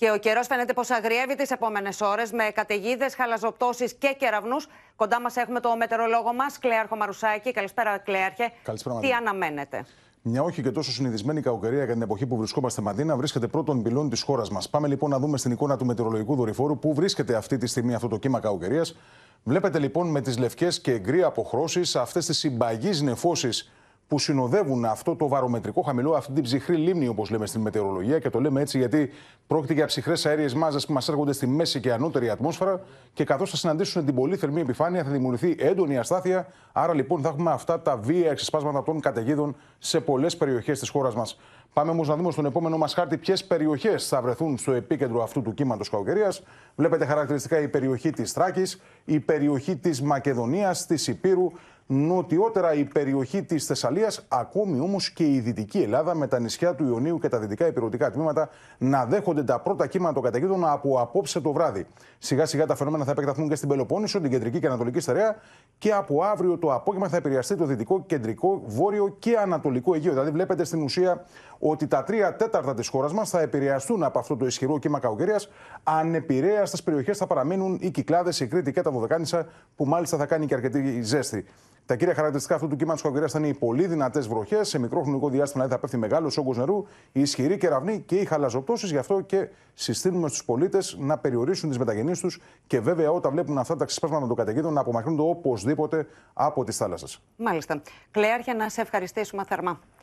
Και ο καιρός φαίνεται πως αγριεύει τις επόμενες ώρες με καταιγίδες, χαλαζοπτώσεις και κεραυνούς. Κοντά μας έχουμε το μετερολόγο μας, Κλέαρχο Μαρουσάκη. Καλησπέρα, Κλέαρχε. Καλησπέρα, Τι αναμένετε. Μια όχι και τόσο συνηθισμένη κακοκαιρία για την εποχή που βρισκόμαστε Μαντίνα βρίσκεται πρώτον πυλών της χώρας μας. Πάμε λοιπόν να δούμε στην εικόνα του μετεωρολογικού δορυφόρου που βρίσκεται αυτή τη στιγμή αυτό το κύμα κακοκαιρίας. Βλέπετε λοιπόν με τις λευκές και γκρι αποχρώσεις αυτές τις συμπαγείς νεφώσεις που συνοδεύουν αυτό το βαρομετρικό χαμηλό, αυτή την ψυχρή λίμνη, όπως λέμε στην μετεωρολογία. Και το λέμε έτσι γιατί πρόκειται για ψυχρές αέριες μάζες που μας έρχονται στη μέση και ανώτερη ατμόσφαιρα. Και καθώς θα συναντήσουν την πολύ θερμή επιφάνεια, θα δημιουργηθεί έντονη αστάθεια. Άρα λοιπόν θα έχουμε αυτά τα βία εξεσπάσματα των καταιγίδων σε πολλές περιοχές της χώρας μας. Πάμε όμως να δούμε στον επόμενο μας χάρτη ποιες περιοχές θα βρεθούν στο επίκεντρο αυτού του κύματος κακοκαιρία. Βλέπετε χαρακτηριστικά η περιοχή της Τράκη, η περιοχή της Μακεδονίας, της Υπήρου, νοτιότερα η περιοχή της Θεσσαλίας, ακόμη όμως και η δυτική Ελλάδα, με τα νησιά του Ιωνίου και τα δυτικά υπηρετικά τμήματα να δέχονται τα πρώτα κύματα των καταιγίδων από απόψε το βράδυ. Σιγά σιγά τα φαινόμενα θα επεκταθούν και στην Πελοπόννησο, την κεντρική και ανατολική στερεά και από αύριο το απόγευμα θα επηρεαστεί το δυτικό, κεντρικό, βόρειο και ανατολικό Αιγαίο. Δηλαδή, βλέπετε στην ουσία ότι τα τρία τέταρτα της χώρας μας θα επηρεαστούν από αυτό το ισχυρό κύμα κακοκαιρίας. Ανεπηρέαστες περιοχές θα παραμείνουν οι Κυκλάδες, η Κρήτη και τα Δωδεκάνησα, που μάλιστα θα κάνει και αρκετή ζέστη. Τα κύρια χαρακτηριστικά αυτού του κύματο κακοκαιρία θα είναι οι πολύ δυνατές βροχές. Σε μικρό χρονικό διάστημα δηλαδή θα πέφτει μεγάλος όγκος νερού, η ισχυρή κεραυνή και οι χαλαζοπτώσεις. Γι' αυτό και συστήνουμε στους πολίτες να περιορίσουν τις μεταγενείς τους και βέβαια όταν βλέπουν αυτά τα ξεσπάσματα των καταιγίδων να απομακρύνονται οπωσδήποτε από τις θάλασσες. Μάλιστα. Κλέαρχια, να σε ευχαριστήσουμε θερμά.